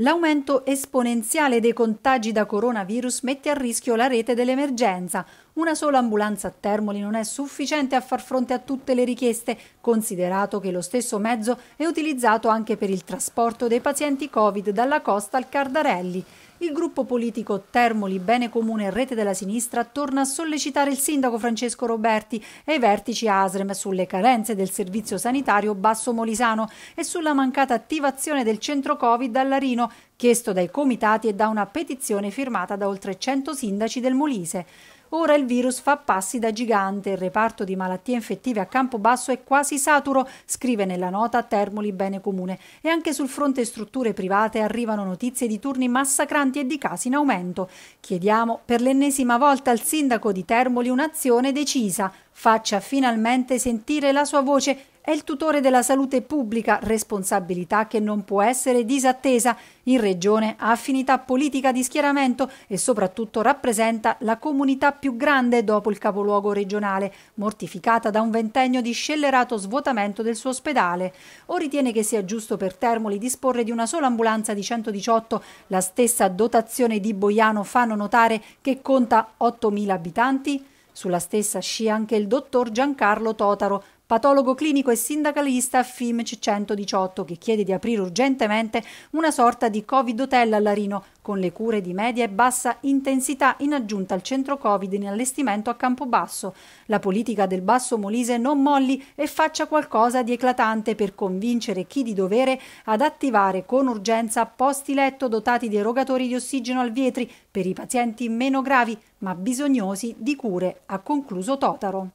L'aumento esponenziale dei contagi da coronavirus mette a rischio la rete dell'emergenza. Una sola ambulanza a Termoli non è sufficiente a far fronte a tutte le richieste, considerato che lo stesso mezzo è utilizzato anche per il trasporto dei pazienti Covid dalla costa al Cardarelli. Il gruppo politico Termoli Bene Comune Rete della Sinistra torna a sollecitare il sindaco Francesco Roberti e i vertici ASREM sulle carenze del servizio sanitario Basso Molisano e sulla mancata attivazione del centro Covid a Larino chiesto dai comitati e da una petizione firmata da oltre 100 sindaci del Molise. Ora il virus fa passi da gigante, il reparto di malattie infettive a Campobasso è quasi saturo, scrive nella nota Termoli Bene Comune. E anche sul fronte strutture private arrivano notizie di turni massacranti e di casi in aumento. Chiediamo per l'ennesima volta al sindaco di Termoli un'azione decisa. Faccia finalmente sentire la sua voce è il tutore della salute pubblica, responsabilità che non può essere disattesa. In regione ha affinità politica di schieramento e soprattutto rappresenta la comunità più grande dopo il capoluogo regionale, mortificata da un ventennio di scellerato svuotamento del suo ospedale. O ritiene che sia giusto per Termoli disporre di una sola ambulanza di 118, la stessa dotazione di Boiano fanno notare che conta 8.000 abitanti? Sulla stessa scia anche il dottor Giancarlo Totaro, patologo clinico e sindacalista FIM C118, che chiede di aprire urgentemente una sorta di Covid hotel a Larino, con le cure di media e bassa intensità in aggiunta al centro Covid in allestimento a Campobasso. La politica del Basso Molise non molli e faccia qualcosa di eclatante per convincere chi di dovere ad attivare con urgenza posti letto dotati di erogatori di ossigeno al vietri per i pazienti meno gravi ma bisognosi di cure, ha concluso Totaro.